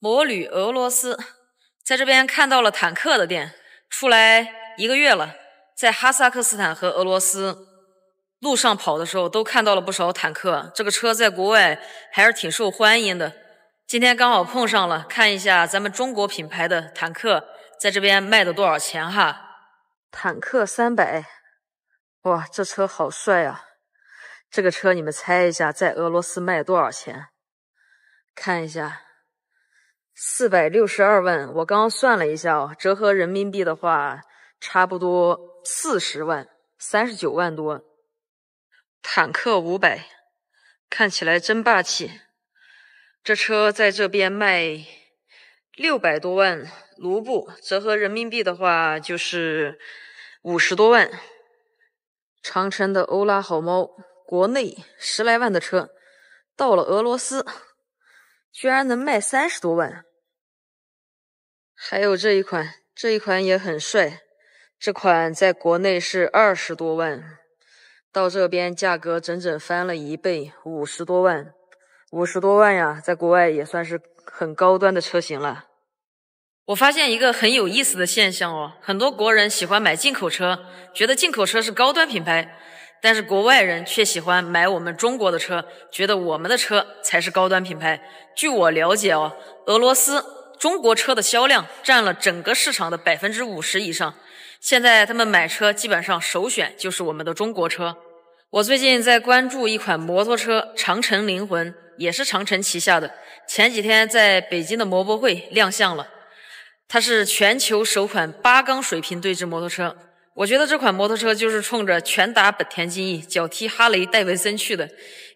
摩旅俄罗斯，在这边看到了坦克的店。出来一个月了，在哈萨克斯坦和俄罗斯路上跑的时候，都看到了不少坦克。这个车在国外还是挺受欢迎的。今天刚好碰上了，看一下咱们中国品牌的坦克在这边卖的多少钱哈。坦克三百，哇，这车好帅啊！这个车你们猜一下，在俄罗斯卖多少钱？看一下。四百六十二万，我刚刚算了一下哦，折合人民币的话，差不多四十万，三十九万多。坦克五百，看起来真霸气。这车在这边卖六百多万卢布，折合人民币的话就是五十多万。长城的欧拉好猫，国内十来万的车，到了俄罗斯居然能卖三十多万。还有这一款，这一款也很帅。这款在国内是二十多万，到这边价格整整翻了一倍，五十多万。五十多万呀，在国外也算是很高端的车型了。我发现一个很有意思的现象哦，很多国人喜欢买进口车，觉得进口车是高端品牌，但是国外人却喜欢买我们中国的车，觉得我们的车才是高端品牌。据我了解哦，俄罗斯。中国车的销量占了整个市场的百分之五十以上。现在他们买车基本上首选就是我们的中国车。我最近在关注一款摩托车，长城灵魂也是长城旗下的。前几天在北京的摩博会亮相了，它是全球首款八缸水平对置摩托车。我觉得这款摩托车就是冲着拳打本田金翼，脚踢哈雷戴维森去的。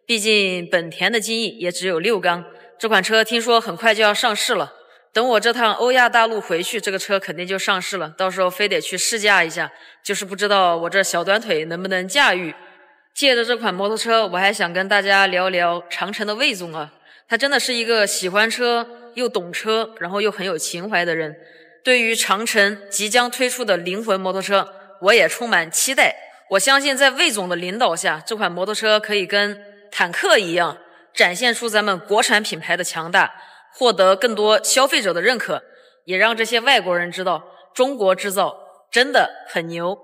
毕竟本田的金翼也只有六缸。这款车听说很快就要上市了。等我这趟欧亚大陆回去，这个车肯定就上市了。到时候非得去试驾一下，就是不知道我这小短腿能不能驾驭。借着这款摩托车，我还想跟大家聊聊长城的魏总啊，他真的是一个喜欢车又懂车，然后又很有情怀的人。对于长城即将推出的灵魂摩托车，我也充满期待。我相信在魏总的领导下，这款摩托车可以跟坦克一样，展现出咱们国产品牌的强大。获得更多消费者的认可，也让这些外国人知道中国制造真的很牛。